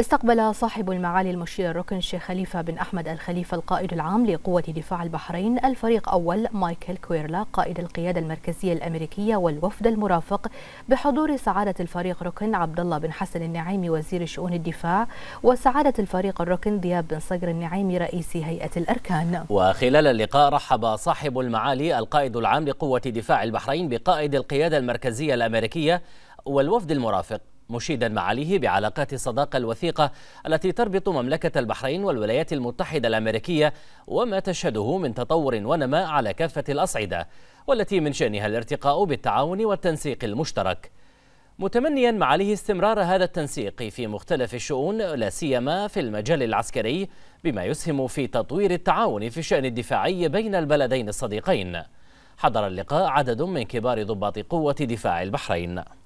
استقبل صاحب المعالي المشير الركن الشيخ خليفة بن أحمد الخليفة القائد العام لقوة دفاع البحرين الفريق أول مايكل كويرلا قائد القيادة المركزية الأمريكية والوفد المرافق بحضور سعادة الفريق ركن عبد الله بن حسن النعيمي وزير شؤون الدفاع وسعادة الفريق الركن دياب بن صقر النعيمي رئيس هيئة الأركان وخلال اللقاء رحب صاحب المعالي القائد العام لقوة دفاع البحرين بقائد القيادة المركزية الأمريكية والوفد المرافق مشيدا معاليه بعلاقات الصداقة الوثيقة التي تربط مملكة البحرين والولايات المتحدة الأمريكية وما تشهده من تطور ونماء على كافة الأصعدة والتي من شأنها الارتقاء بالتعاون والتنسيق المشترك متمنيا معاليه استمرار هذا التنسيق في مختلف الشؤون لا سيما في المجال العسكري بما يسهم في تطوير التعاون في الشأن الدفاعي بين البلدين الصديقين حضر اللقاء عدد من كبار ضباط قوة دفاع البحرين